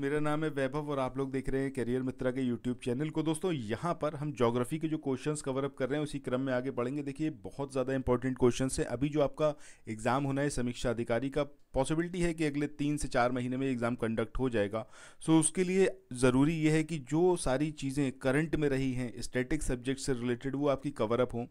मेरा नाम है वैभव और आप लोग देख रहे हैं करियर मित्रा के यूट्यूब चैनल को दोस्तों यहाँ पर हम जोग्राफी के जो क्वेश्चंस कवर अप कर रहे हैं उसी क्रम में आगे बढ़ेंगे देखिए बहुत ज़्यादा इंपॉर्टेंट क्वेश्चंस है अभी जो आपका एग्ज़ाम होना है समीक्षा अधिकारी का पॉसिबिलिटी है कि अगले तीन से चार महीने में एग्ज़ाम कंडक्ट हो जाएगा सो उसके लिए ज़रूरी यह है कि जो सारी चीज़ें करंट में रही हैं स्टेटिक सब्जेक्ट से रिलेटेड वो आपकी कवर अप हों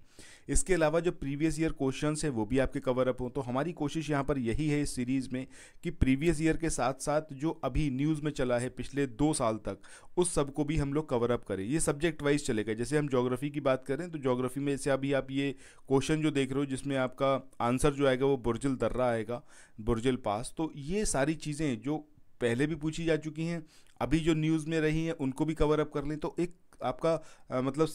इसके अलावा जो प्रीवियस ईयर क्वेश्चन हैं वो भी आपके कवर अप हों तो हमारी कोशिश यहाँ पर यही है इस सीरीज़ में कि प्रीवियस ईयर के साथ साथ जो अभी न्यूज़ में चला है पिछले दो साल तक उस सब को भी हम लोग कवर अप करें ये सब्जेक्ट वाइज चलेगा जैसे हम जोग्राफ़ी की बात करें तो जोग्राफ़ी में से अभी आप ये क्वेश्चन जो देख रहे हो जिसमें आपका आंसर जो आएगा वो बुरजिल दर्रा आएगा बुरजिल पास तो ये सारी चीज़ें जो पहले भी पूछी जा चुकी हैं अभी जो न्यूज़ में रही हैं उनको भी कवर अप कर लें तो एक आपका आ, मतलब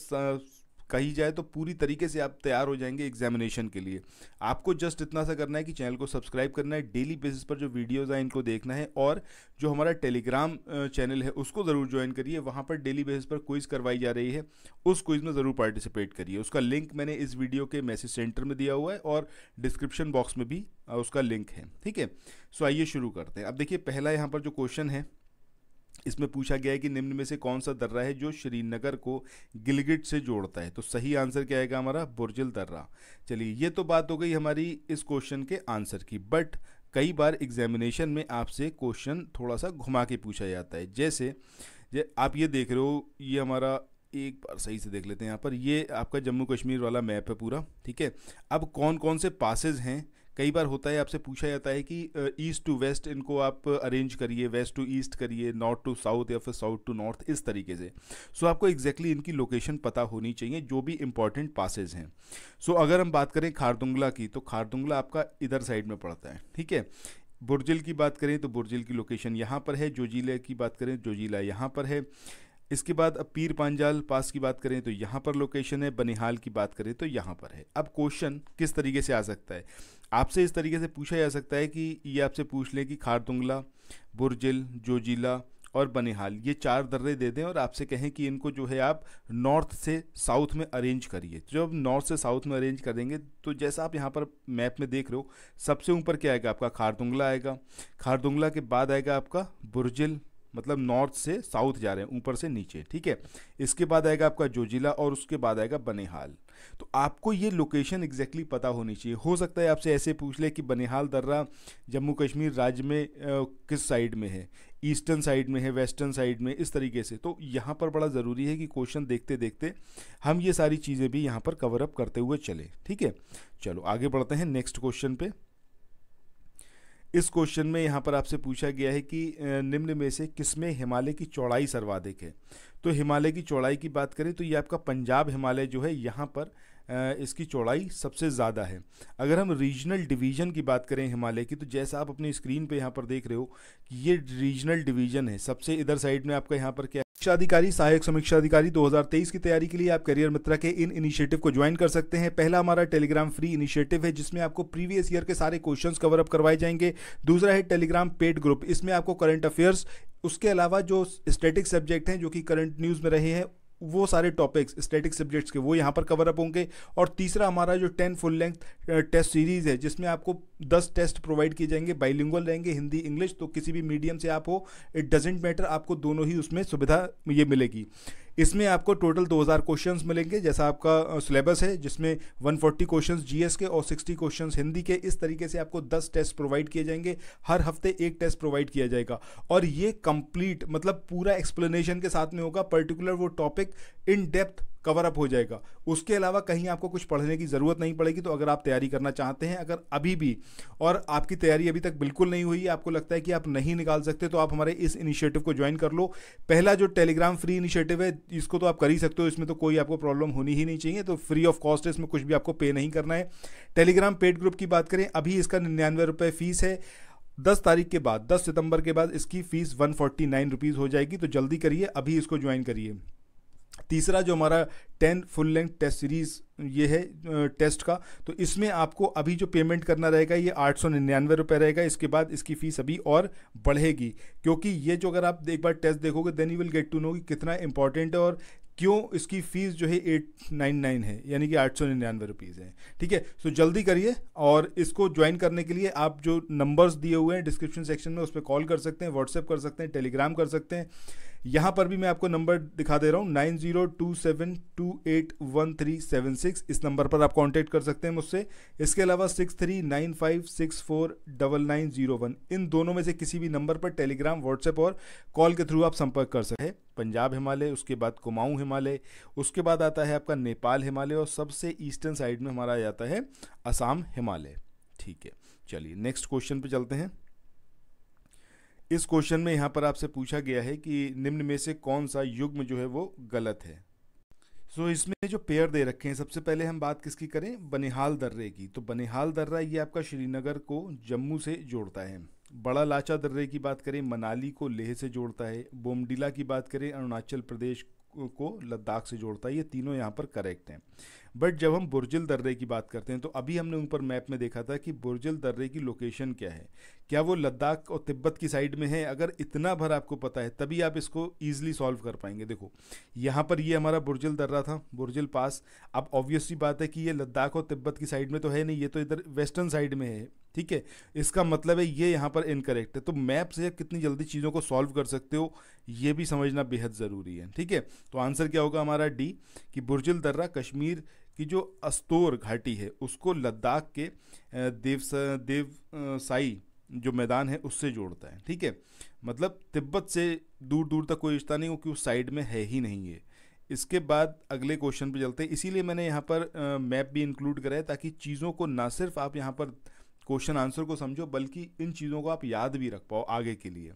कही जाए तो पूरी तरीके से आप तैयार हो जाएंगे एग्जामिनेशन के लिए आपको जस्ट इतना सा करना है कि चैनल को सब्सक्राइब करना है डेली बेसिस पर जो वीडियोज़ हैं इनको देखना है और जो हमारा टेलीग्राम चैनल है उसको ज़रूर ज्वाइन करिए वहाँ पर डेली बेसिस पर क्विज़ करवाई जा रही है उस क्विज़ में ज़रूर पार्टिसिपेट करिए उसका लिंक मैंने इस वीडियो के मैसेज सेंटर में दिया हुआ है और डिस्क्रिप्शन बॉक्स में भी उसका लिंक है ठीक है सो आइए शुरू करते हैं अब देखिए पहला यहाँ पर जो क्वेश्चन है इसमें पूछा गया है कि निम्न में से कौन सा दर्रा है जो श्रीनगर को गिलगिट से जोड़ता है तो सही आंसर क्या आएगा हमारा बुरजिल दर्रा चलिए ये तो बात हो गई हमारी इस क्वेश्चन के आंसर की बट कई बार एग्जामिनेशन में आपसे क्वेश्चन थोड़ा सा घुमा के पूछा जाता है जैसे जे आप ये देख रहे हो ये हमारा एक बार सही से देख लेते हैं यहाँ पर ये आपका जम्मू कश्मीर वाला मैप है पूरा ठीक है अब कौन कौन से पासेज हैं कई बार होता है आपसे पूछा जाता है कि ईस्ट टू वेस्ट इनको आप अरेंज करिए वेस्ट टू ईस्ट करिए नॉर्थ टू साउथ या फिर साउथ टू नॉर्थ इस तरीके से सो so, आपको एग्जैक्टली exactly इनकी लोकेशन पता होनी चाहिए जो भी इंपॉर्टेंट पासेज हैं सो so, अगर हम बात करें खारदुंगला की तो खारदुंगला आपका इधर साइड में पड़ता है ठीक है बुरजिल की बात करें तो बुरजिल की लोकेशन यहाँ पर है जोजिला की बात करें जोजिला यहाँ पर है इसके बाद अब पीर पांजाल पास की बात करें तो यहाँ पर लोकेशन है बनिहाल की बात करें तो यहाँ पर है अब क्वेश्चन किस तरीके से आ सकता है आपसे इस तरीके से पूछा जा सकता है कि ये आपसे पूछ लें कि खारतुंगला बुरजिल जोजिला और बनिहाल ये चार दर्रे दे दें और आपसे कहें कि इनको जो है आप नॉर्थ से साउथ में अरेंज करिए जब नॉर्थ से साउथ में अरेंज करेंगे तो जैसा आप यहाँ पर मैप में देख रहे हो सबसे ऊपर क्या आएगा आपका खारदुंगला आएगा खारदुंगला के बाद आएगा आपका बुरजिल मतलब नॉर्थ से साउथ जा रहे हैं ऊपर से नीचे ठीक है इसके बाद आएगा आपका जोजिला और उसके बाद आएगा बनिहाल तो आपको ये लोकेशन एग्जैक्टली exactly पता होनी चाहिए हो सकता है आपसे ऐसे पूछ ले कि बनिहाल दर्रा जम्मू कश्मीर राज्य में आ, किस साइड में है ईस्टर्न साइड में है वेस्टर्न साइड में इस तरीके से तो यहाँ पर बड़ा ज़रूरी है कि क्वेश्चन देखते देखते हम ये सारी चीज़ें भी यहाँ पर कवर अप करते हुए चले ठीक है चलो आगे बढ़ते हैं नेक्स्ट क्वेश्चन पर इस क्वेश्चन में यहाँ पर आपसे पूछा गया है कि निम्न में से किसमें हिमालय की चौड़ाई सर्वाधिक है तो हिमालय की चौड़ाई की बात करें तो ये आपका पंजाब हिमालय जो है यहाँ पर इसकी चौड़ाई सबसे ज़्यादा है अगर हम रीजनल डिवीज़न की बात करें हिमालय की तो जैसा आप अपनी स्क्रीन पे यहाँ पर देख रहे हो कि ये रीजनल डिवीज़न है सबसे इधर साइड में आपका यहाँ पर क्या अधिकारी सहायक समीक्षा अधिकारी 2023 की तैयारी के लिए आप करियर मित्रा के इन इनिशिएटिव को ज्वाइन कर सकते हैं पहला हमारा टेलीग्राम फ्री इनिशिएटिव है जिसमें आपको प्रीवियस ईयर के सारे क्वेश्चंस कवर अप करवाए जाएंगे दूसरा है टेलीग्राम पेड ग्रुप इसमें आपको करंट अफेयर्स उसके अलावा जो स्टेटिक सब्जेक्ट हैं जो कि करंट न्यूज़ में रहे हैं वो सारे टॉपिक्स स्टैटिक सब्जेक्ट्स के वो यहाँ पर कवर अप होंगे और तीसरा हमारा जो ten full length test series है जिसमें आपको दस टेस्ट प्रोवाइड किए जाएंगे बाइलिंगुअल रहेंगे हिंदी इंग्लिश तो किसी भी मीडियम से आप हो इट डजेंट मैटर आपको दोनों ही उसमें सुविधा ये मिलेगी इसमें आपको टोटल 2000 क्वेश्चंस मिलेंगे जैसा आपका सिलेबस है जिसमें 140 क्वेश्चन जी के और 60 क्वेश्चन हिंदी के इस तरीके से आपको 10 टेस्ट प्रोवाइड किए जाएंगे हर हफ्ते एक टेस्ट प्रोवाइड किया जाएगा और ये कंप्लीट मतलब पूरा एक्सप्लेनेशन के साथ में होगा पर्टिकुलर वो topic in depth cover up हो जाएगा उसके अलावा कहीं आपको कुछ पढ़ने की ज़रूरत नहीं पड़ेगी तो अगर आप तैयारी करना चाहते हैं अगर अभी भी और आपकी तैयारी अभी तक बिल्कुल नहीं हुई है आपको लगता है कि आप नहीं निकाल सकते तो आप हमारे इस इनिशिएटिव को ज्वाइन कर लो पहला जो टेलीग्राम फ्री इनिशिएटिव है इसको तो आप कर ही सकते हो इसमें तो कोई आपको प्रॉब्लम होनी ही नहीं चाहिए तो फ्री ऑफ कॉस्ट है इसमें कुछ भी आपको पे नहीं करना है टेलीग्राम पेड ग्रुप की बात करें अभी इसका निन्यानवे रुपये फीस है दस तारीख के बाद दस सितंबर के बाद इसकी fees one forty nine rupees हो जाएगी तो जल्दी करिए अभी इसको ज्वाइन करिए तीसरा जो हमारा ten full length test series ये है टेस्ट का तो इसमें आपको अभी जो पेमेंट करना रहेगा ये आठ सौ निन्यानवे रुपये रहेगा इसके बाद इसकी फ़ीस अभी और बढ़ेगी क्योंकि ये जो अगर आप एक बार टेस्ट देखोगे then you will get to know कि कितना इंपॉर्टेंट है और क्यों इसकी फ़ीस जो है एट नाइन नाइन है यानी कि आठ सौ निन्यानवे रुपीज़ है ठीक है सो जल्दी करिए और इसको ज्वाइन करने के लिए आप जो नंबर्स दिए हुए हैं डिस्क्रिप्शन सेक्शन में उस पर कॉल कर सकते हैं व्हाट्सएप कर सकते हैं टेलीग्राम कर सकते हैं यहाँ पर भी मैं आपको नंबर दिखा दे रहा हूँ nine zero two seven two eight one three seven six इस नंबर पर आप कांटेक्ट कर सकते हैं मुझसे इसके अलावा six three nine five six four double nine zero one इन दोनों में से किसी भी नंबर पर टेलीग्राम व्हाट्सएप और कॉल के थ्रू आप संपर्क कर सकते हैं पंजाब हिमालय उसके बाद कुमाऊं हिमालय उसके बाद आता है आपका नेपाल हिमालय और सबसे ईस्टर्न साइड में हमारा जाता है असम हिमालय ठीक है चलिए नेक्स्ट क्वेश्चन पे चलते हैं इस क्वेश्चन में यहाँ पर आपसे पूछा गया है कि निम्न में से कौन सा युग्म जो है वो गलत है सो so, इसमें जो पेयर दे रखे हैं सबसे पहले हम बात किसकी करें बनिहाल दर्रे की तो बनिहाल दर्रा ये आपका श्रीनगर को जम्मू से जोड़ता है बड़ा लाचा दर्रे की बात करें मनाली को लेह से जोड़ता है बोमडिला की बात करें अरुणाचल प्रदेश को लद्दाख से जोड़ता है ये तीनों यहाँ पर करेक्ट हैं बट जब हम बुरजिल दर्रे की बात करते हैं तो अभी हमने ऊपर मैप में देखा था कि बुरजिल दर्रे की लोकेशन क्या है क्या वो लद्दाख और तिब्बत की साइड में है अगर इतना भर आपको पता है तभी आप इसको ईजिली सॉल्व कर पाएंगे देखो यहाँ पर ये हमारा बुरजल दर्रा था बुरजल पास अब ऑब्वियसली बात है कि ये लद्दाख और तिब्बत की साइड में तो है नहीं ये तो इधर वेस्टर्न साइड में है ठीक है इसका मतलब है ये यहाँ पर इनकरेक्ट है तो मैप से कितनी जल्दी चीज़ों को सॉल्व कर सकते हो ये भी समझना बेहद ज़रूरी है ठीक है तो आंसर क्या होगा हमारा डी कि बुरजल दर्रा कश्मीर की जो अस्तोर घाटी है उसको लद्दाख के देव देव साई जो मैदान है उससे जोड़ता है ठीक है मतलब तिब्बत से दूर दूर तक कोई रिश्ता नहीं क्योंकि उस साइड में है ही नहीं है इसके बाद अगले क्वेश्चन पे चलते हैं इसीलिए मैंने यहाँ पर मैप भी इंक्लूड करा है ताकि चीज़ों को ना सिर्फ आप यहाँ पर क्वेश्चन आंसर को समझो बल्कि इन चीज़ों को आप याद भी रख पाओ आगे के लिए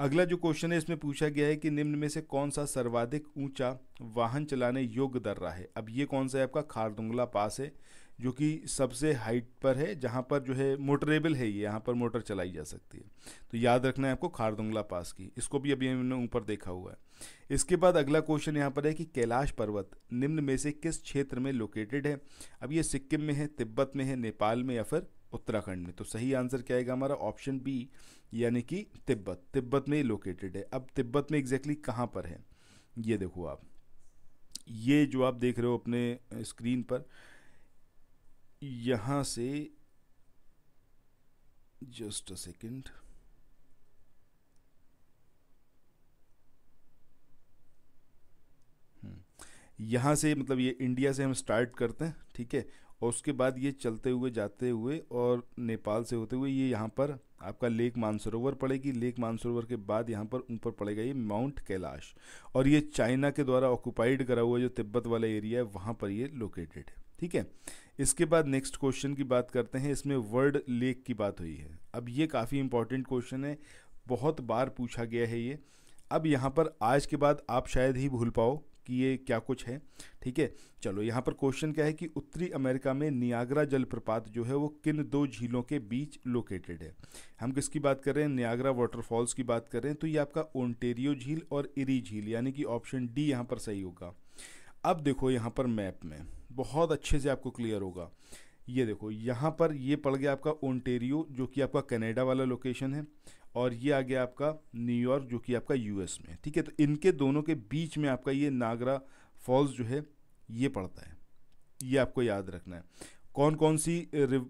अगला जो क्वेश्चन है इसमें पूछा गया है कि निम्न में से कौन सा सर्वाधिक ऊंचा वाहन चलाने योग्य दर्रा है अब ये कौन सा है आपका खारदुंगला पास है जो कि सबसे हाइट पर है जहाँ पर जो है मोटरेबल है ये यहाँ पर मोटर चलाई जा सकती है तो याद रखना है आपको खारदुंगला पास की इसको भी अभी हमने ऊपर देखा हुआ है इसके बाद अगला क्वेश्चन यहाँ पर है कि कैलाश पर्वत निम्न में से किस क्षेत्र में लोकेटेड है अब ये सिक्किम में है तिब्बत में है नेपाल में या फिर उत्तराखंड में तो सही आंसर क्या आएगा हमारा ऑप्शन बी यानी कि तिब्बत तिब्बत में लोकेटेड है अब तिब्बत में एग्जैक्टली exactly कहाँ पर है ये देखो आप ये जो आप देख रहे हो अपने स्क्रीन पर यहाँ से जस्ट अ सेकेंड यहाँ से मतलब ये इंडिया से हम स्टार्ट करते हैं ठीक है और उसके बाद ये चलते हुए जाते हुए और नेपाल से होते हुए ये यहाँ पर आपका लेक मानसरोवर पड़ेगी लेक मानसरोवर के बाद यहाँ पर ऊपर पड़ेगा ये माउंट कैलाश और ये चाइना के द्वारा ऑक्यूपाइड करा हुआ जो तिब्बत वाला एरिया है वहाँ पर ये लोकेटेड है ठीक है इसके बाद नेक्स्ट क्वेश्चन की बात करते हैं इसमें वर्ड लेक की बात हुई है अब ये काफ़ी इंपॉर्टेंट क्वेश्चन है बहुत बार पूछा गया है ये अब यहाँ पर आज के बाद आप शायद ही भूल पाओ कि ये क्या कुछ है ठीक है चलो यहाँ पर क्वेश्चन क्या है कि उत्तरी अमेरिका में नियाग्रा जलप्रपात जो है वो किन दो झीलों के बीच लोकेटेड है हम किसकी बात कर रहे हैं नियाग्रा वाटरफॉल्स की बात कर रहे हैं तो ये आपका ओंटेरियो झील और इरी झील यानी कि ऑप्शन डी यहाँ पर सही होगा अब देखो यहाँ पर मैप में बहुत अच्छे से आपको क्लियर होगा ये देखो यहाँ पर ये पड़ गया आपका ओंटेरियो जो कि आपका कनाडा वाला लोकेशन है और ये आ गया आपका न्यूयॉर्क जो कि आपका यूएस में ठीक है तो इनके दोनों के बीच में आपका ये नागरा फॉल्स जो है ये पड़ता है ये आपको याद रखना है कौन कौन सी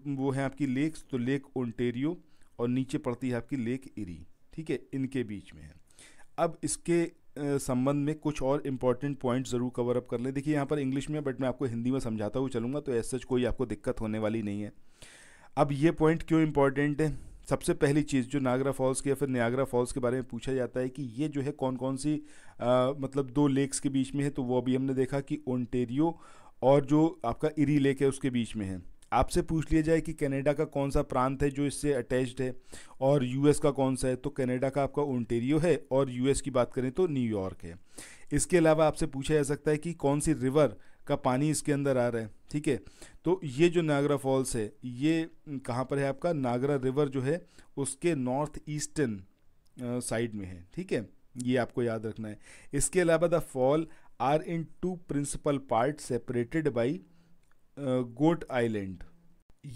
वो है आपकी लेक्स तो लेक ओंटेरियो और नीचे पड़ती है आपकी लेक इरी ठीक है इनके बीच में है अब इसके संबंध में कुछ और इंपॉर्टेंट पॉइंट ज़रूर कवर अप कर लें देखिए यहाँ पर इंग्लिश में बट मैं आपको हिंदी में समझाता हुआ चलूंगा तो ऐसे कोई आपको दिक्कत होने वाली नहीं है अब ये पॉइंट क्यों इंपॉर्टेंट है सबसे पहली चीज़ जो नागरा फॉल्स की या फिर नियागरा फॉल्स के बारे में पूछा जाता है कि ये जो है कौन कौन सी आ, मतलब दो लेक्स के बीच में है तो वो अभी हमने देखा कि ओंटेरियो और जो आपका इरी लेक है उसके बीच में है आपसे पूछ लिया जाए कि कनाडा का कौन सा प्रांत है जो इससे अटैच्ड है और यूएस का कौन सा है तो कनाडा का आपका ओंटेरियो है और यूएस की बात करें तो न्यूयॉर्क है इसके अलावा आपसे पूछा जा सकता है कि कौन सी रिवर का पानी इसके अंदर आ रहा है ठीक है तो ये जो नागरा फॉल्स है ये कहाँ पर है आपका नागरा रिवर जो है उसके नॉर्थ ईस्टर्न साइड में है ठीक है ये आपको याद रखना है इसके अलावा the fall are in two principal part separated by Goat Island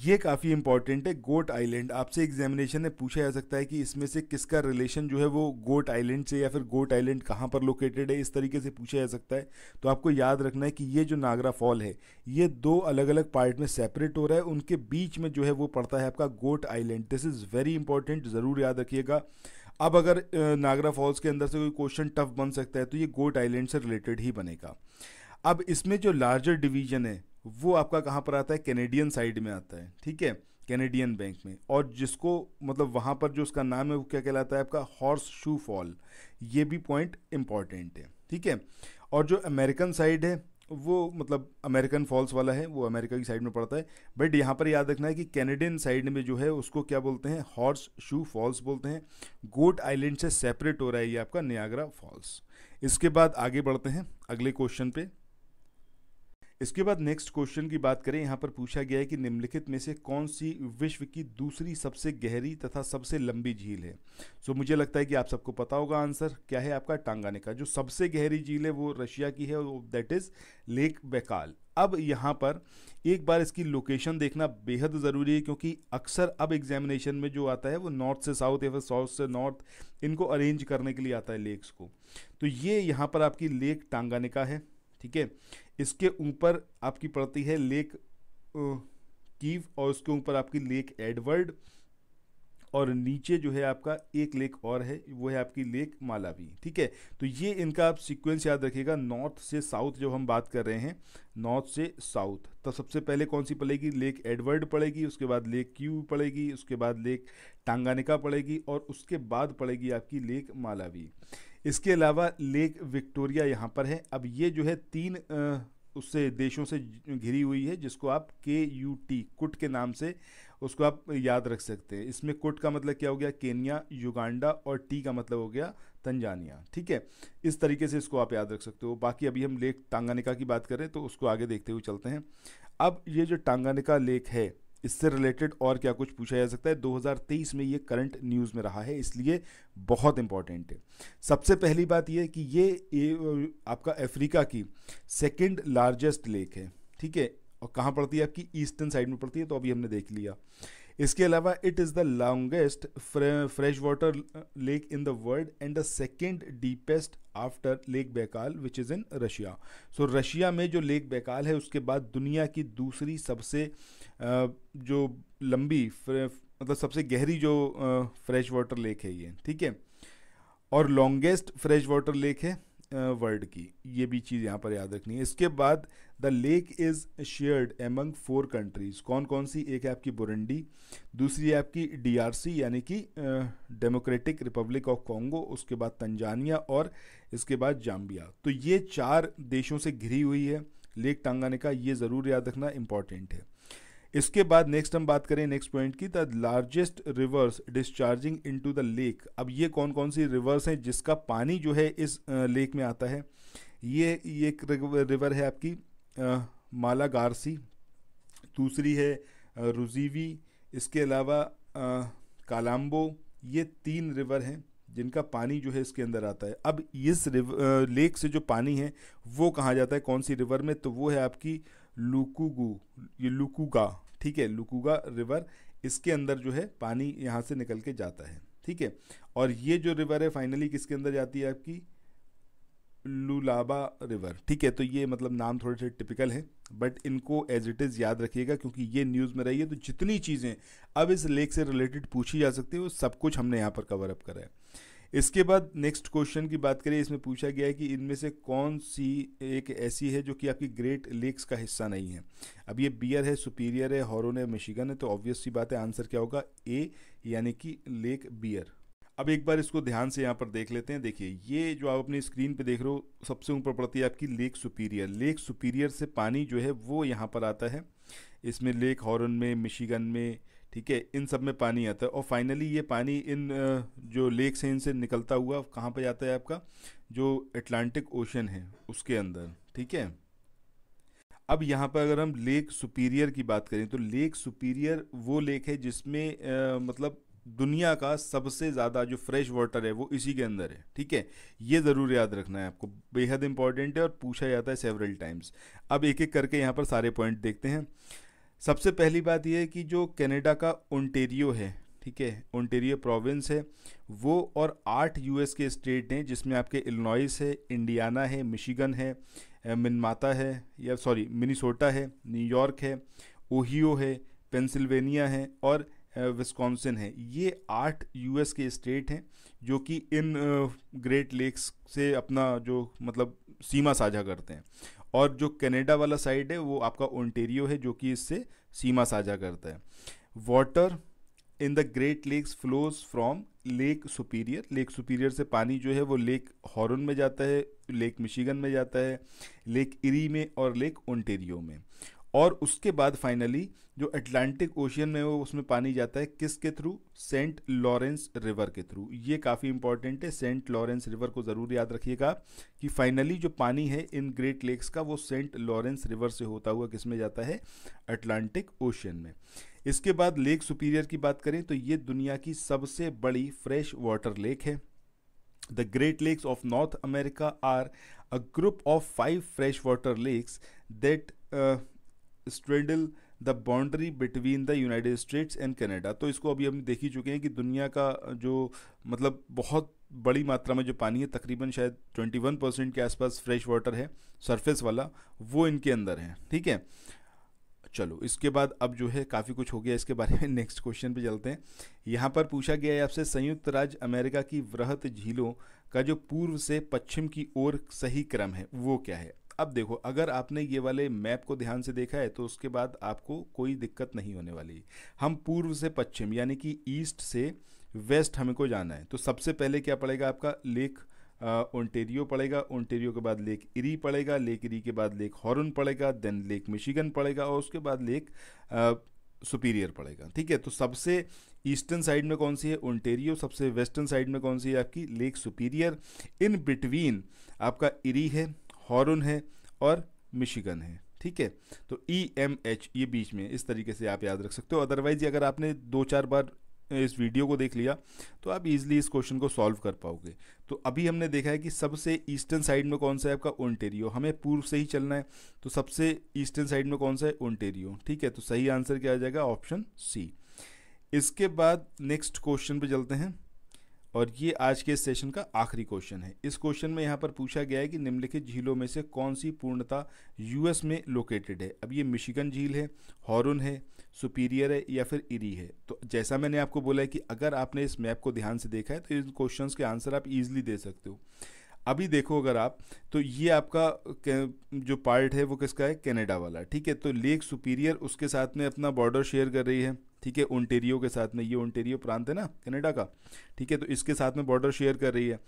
ये काफ़ी इंपॉर्टेंट है गोट आइलैंड आपसे एग्जामिनेशन में पूछा जा सकता है कि इसमें से किसका रिलेशन जो है वो गोट आइलैंड से या फिर गोट आइलैंड कहाँ पर लोकेटेड है इस तरीके से पूछा जा सकता है तो आपको याद रखना है कि ये जो नागरा फॉल है ये दो अलग अलग पार्ट में सेपरेट हो रहा है उनके बीच में जो है वो पड़ता है आपका Goat Island this is very important ज़रूर याद रखिएगा अब अगर नागरा फॉल्स के अंदर से कोई क्वेश्चन टफ बन सकता है तो ये गोट आइलैंड से रिलेटेड ही बनेगा अब इसमें जो लार्जर डिवीजन है वो आपका कहाँ पर आता है कैनेडियन साइड में आता है ठीक है कैनेडियन बैंक में और जिसको मतलब वहाँ पर जो उसका नाम है वो क्या कहलाता है आपका हॉर्स शू फॉल ये भी पॉइंट इम्पॉर्टेंट है ठीक है और जो अमेरिकन साइड है वो मतलब अमेरिकन फॉल्स वाला है वो अमेरिका की साइड में पड़ता है बट यहाँ पर याद रखना है कि कैनेडियन साइड में जो है उसको क्या बोलते हैं हॉर्स शू फॉल्स बोलते हैं गोट आइलैंड से सेपरेट हो रहा है ये आपका नियाग्रा फॉल्स इसके बाद आगे बढ़ते हैं अगले क्वेश्चन पे इसके बाद नेक्स्ट क्वेश्चन की बात करें यहाँ पर पूछा गया है कि निम्नलिखित में से कौन सी विश्व की दूसरी सबसे गहरी तथा सबसे लंबी झील है सो so, मुझे लगता है कि आप सबको पता होगा आंसर क्या है आपका टांगानिका जो सबसे गहरी झील है वो रशिया की है दैट इज़ लेक बेकाल अब यहाँ पर एक बार इसकी लोकेशन देखना बेहद ज़रूरी है क्योंकि अक्सर अब एग्जामिनेशन में जो आता है वो नॉर्थ से साउथ या फिर साउथ से नॉर्थ इनको अरेंज करने के लिए आता है लेक्स को तो ये यहाँ पर आपकी लेक टांगानिका है ठीक है इसके ऊपर आपकी पड़ती है लेक कीव और उसके ऊपर आपकी लेक एडवर्ड और नीचे जो है आपका एक लेक और है वो है आपकी लेक मालावी ठीक है तो ये इनका आप सीक्वेंस याद रखिएगा नॉर्थ से साउथ जब हम बात कर रहे हैं नॉर्थ से साउथ तो सबसे पहले कौन सी पड़ेगी लेक एडवर्ड पड़ेगी उसके बाद लेक क्यू पड़ेगी उसके बाद लेक टांगानिका पड़ेगी और उसके बाद पड़ेगी आपकी लेक मालावी इसके अलावा लेक विक्टोरिया यहाँ पर है अब ये जो है तीन उससे देशों से घिरी हुई है जिसको आप के यू टी कुट के नाम से उसको आप याद रख सकते हैं इसमें कुट का मतलब क्या हो गया केनिया युगांडा और टी का मतलब हो गया तंजानिया ठीक है इस तरीके से इसको आप याद रख सकते हो बाकी अभी हम लेक टांगानिका की बात करें तो उसको आगे देखते हुए चलते हैं अब ये जो टांगानिका लेक है इससे रिलेटेड और क्या कुछ पूछा जा सकता है 2023 में ये करंट न्यूज़ में रहा है इसलिए बहुत इंपॉर्टेंट है सबसे पहली बात ये कि ये आपका अफ्रीका की सेकंड लार्जेस्ट लेक है ठीक है और कहाँ पड़ती है आपकी ईस्टर्न साइड में पड़ती है तो अभी हमने देख लिया इसके अलावा it is the longest fresh water lake in the world and the second deepest after Lake Baikal which is in Russia so Russia में जो लेक बैकाल है उसके बाद दुनिया की दूसरी सबसे जो लंबी मतलब सबसे गहरी जो फ्रेश वाटर लेक है ये ठीक है और लॉन्गेस्ट फ्रेश वाटर लेक है वर्ड की ये भी चीज़ यहाँ पर याद रखनी है इसके बाद the lake is shared among four countries कौन कौन सी एक है आपकी बुरंडी दूसरी है आपकी डीआरसी यानी कि डेमोक्रेटिक रिपब्लिक ऑफ कॉन्गो उसके बाद तंजानिया और इसके बाद जाम्बिया तो ये चार देशों से घिरी हुई है लेक टांगाने का ये ज़रूर याद रखना इम्पॉर्टेंट है इसके बाद नेक्स्ट हम बात करें नेक्स्ट पॉइंट की the largest rivers discharging into the lake अब ये कौन कौन सी रिवर्स हैं जिसका पानी जो है इस लेक में आता है ये ये एक रिवर है आपकी माला गारसी दूसरी है रुजीवी इसके अलावा कालाम्बो ये तीन रिवर हैं जिनका पानी जो है इसके अंदर आता है अब इस रिवर लेक से जो पानी है वो कहाँ जाता है कौन सी रिवर में तो वो है आपकी लुकुगु ये लुकुगा ठीक है लुकुगा रिवर इसके अंदर जो है पानी यहाँ से निकल के जाता है ठीक है और ये जो रिवर है फाइनली किसके अंदर जाती है आपकी लुलाबा रिवर ठीक है तो ये मतलब नाम थोड़े से टिपिकल हैं बट इनको एज इट इज़ याद रखिएगा क्योंकि ये न्यूज़ में रही है तो जितनी चीज़ें अब इस लेक से रिलेटेड पूछी जा सकती है वो सब कुछ हमने यहाँ पर कवर अप करा है इसके बाद नेक्स्ट क्वेश्चन की बात करें इसमें पूछा गया है कि इनमें से कौन सी एक ऐसी है जो कि आपकी ग्रेट लेक्स का हिस्सा नहीं है अब ये बियर है सुपीरियर है हॉरोन है मिशिगन है तो ऑब्वियस सी बात है आंसर क्या होगा ए यानी कि लेक बियर अब एक बार इसको ध्यान से यहाँ पर देख लेते हैं देखिए ये जो आप अपनी स्क्रीन पे देख रहे हो सबसे ऊपर पड़ती है आपकी लेक सुपीरियर लेक सुपीरियर से पानी जो है वो यहाँ पर आता है इसमें लेक हॉर्न में मिशिगन में ठीक है इन सब में पानी आता है और फाइनली ये पानी इन जो लेक्स हैं इनसे निकलता हुआ कहाँ पे जाता है आपका जो अटलांटिक ओशन है उसके अंदर ठीक है अब यहाँ पर अगर हम लेक सुपीरियर की बात करें तो लेक सुपीरियर वो लेक है जिसमें आ, मतलब दुनिया का सबसे ज़्यादा जो फ्रेश वाटर है वो इसी के अंदर है ठीक है ये ज़रूर याद रखना है आपको बेहद इंपॉर्टेंट है और पूछा जाता है सेवरल टाइम्स अब एक एक करके यहाँ पर सारे पॉइंट देखते हैं सबसे पहली बात यह है कि जो कनाडा का ओंटेरियो है ठीक है ओंटेरियो प्रोविंस है वो और आठ यूएस के स्टेट हैं जिसमें आपके इलनॉइस है इंडियाना है मिशिगन है मिनमाता है या सॉरी मिनीसोटा है न्यूयॉर्क है ओहियो है पेंसिल्वेनिया है और विस्कॉन्सिन है ये आठ यूएस के स्टेट हैं जो कि इन ग्रेट लेक्स से अपना जो मतलब सीमा साझा करते हैं और जो कनाडा वाला साइड है वो आपका ओंटेरियो है जो कि इससे सीमा साझा करता है water in the Great Lakes flows from Lake Superior Lake Superior से पानी जो है वो लेक हॉर्न में जाता है लेक मिशिगन में जाता है लेक इरी में और लेक ओंटेरियो में और उसके बाद फाइनली जो अटलांटिक ओशियन में वो उसमें पानी जाता है किसके थ्रू सेंट लॉरेंस रिवर के थ्रू ये काफ़ी इंपॉर्टेंट है सेंट लॉरेंस रिवर को ज़रूर याद रखिएगा कि फाइनली जो पानी है इन ग्रेट लेक्स का वो सेंट लॉरेंस रिवर से होता हुआ किस में जाता है अटलांटिक ओशियन में इसके बाद लेक सुपीरियर की बात करें तो ये दुनिया की सबसे बड़ी फ्रेश वाटर लेक है the Great Lakes of North America are a group of five fresh water lakes that straddle the boundary between the United States and Canada तो इसको अभी हम देख ही चुके हैं कि दुनिया का जो मतलब बहुत बड़ी मात्रा में जो पानी है तकरीबन शायद 21 परसेंट के आसपास फ्रेश वाटर है सरफेस वाला वो इनके अंदर है ठीक है चलो इसके बाद अब जो है काफ़ी कुछ हो गया इसके बारे में नेक्स्ट क्वेश्चन पे चलते हैं यहाँ पर पूछा गया है आपसे संयुक्त राज्य अमेरिका की वृहत झीलों का जो पूर्व से पश्चिम की ओर सही क्रम है वो क्या है अब देखो अगर आपने ये वाले मैप को ध्यान से देखा है तो उसके बाद आपको कोई दिक्कत नहीं होने वाली हम पूर्व से पश्चिम यानी कि ईस्ट से वेस्ट हमें को जाना है तो सबसे पहले क्या पड़ेगा आपका लेक ओंटेरियो पड़ेगा ओंटेरियो के बाद लेक इरी पड़ेगा लेक इरी के बाद लेक हॉर्न पड़ेगा देन लेक मिशिगन पड़ेगा और उसके बाद लेक सुपीरियर पड़ेगा ठीक है तो सबसे ईस्टर्न साइड में कौन सी है ओंटेरियो सबसे वेस्टर्न साइड में कौन सी है आपकी लेक सुपीरियर इन बिटवीन आपका इरी है हॉर्न है और मिशिगन है ठीक है तो ई एम एच ये बीच में इस तरीके से आप याद रख सकते हो अदरवाइज अगर आपने दो चार बार इस वीडियो को देख लिया तो आप इजीली इस क्वेश्चन को सॉल्व कर पाओगे तो अभी हमने देखा है कि सबसे ईस्टर्न साइड में कौन सा है आपका ओंटेरियो हमें पूर्व से ही चलना है तो सबसे ईस्टर्न साइड में कौन सा है ओंटेरियो ठीक है तो सही आंसर क्या आ जाएगा ऑप्शन सी इसके बाद नेक्स्ट क्वेश्चन पे चलते हैं और ये आज के सेशन का आखिरी क्वेश्चन है इस क्वेश्चन में यहाँ पर पूछा गया है कि निम्नलिखित झीलों में से कौन सी पूर्णता यूएस में लोकेटेड है अब ये मिशिगन झील है हॉरन है सुपीरियर है या फिर इरी है तो जैसा मैंने आपको बोला है कि अगर आपने इस मैप को ध्यान से देखा है तो इन क्वेश्चन के आंसर आप ईजिली दे सकते हो अभी देखो अगर आप तो ये आपका जो पार्ट है वो किसका है कनाडा वाला ठीक है तो लेक सुपीरियर उसके साथ में अपना बॉर्डर शेयर कर रही है ठीक है ओंटेरियो के साथ में ये ओंटेरियो प्रांत है ना कनाडा का ठीक है तो इसके साथ में बॉर्डर शेयर कर रही है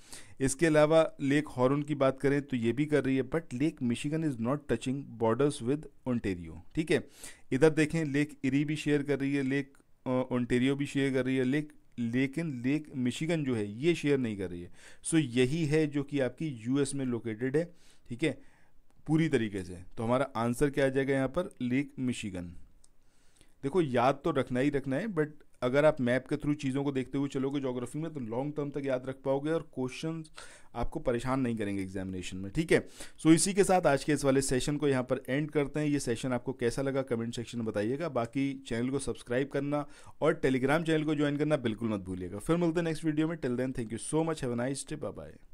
इसके अलावा लेक हॉर्न की बात करें तो ये भी कर रही है but Lake Michigan is not touching borders with Ontario ठीक है इधर देखें लेक इरी भी शेयर कर रही है लेक ओंटेरियो भी शेयर कर रही है लेक लेकिन लेक मिशिगन जो है ये शेयर नहीं कर रही है सो so, यही है जो कि आपकी यूएस में लोकेटेड है ठीक है पूरी तरीके से तो हमारा आंसर क्या आ जाएगा यहाँ पर लेक मिशिगन देखो याद तो रखना ही रखना है बट अगर आप मैप के थ्रू चीज़ों को देखते हुए चलोगे जोग्राफी में तो लॉन्ग टर्म तक याद रख पाओगे और क्वेश्चन आपको परेशान नहीं करेंगे एग्जामिनेशन में ठीक है सो so, इसी के साथ आज के इस वाले सेशन को यहाँ पर एंड करते हैं ये सेशन आपको कैसा लगा कमेंट सेक्शन में बताइएगा बाकी चैनल को सब्सक्राइब करना और टेलीग्राम चैनल को ज्वाइन करना बिल्कुल मत भूलिएगा फिर मिलते हैं नेक्स्ट वीडियो में till then thank you so much have nice day bye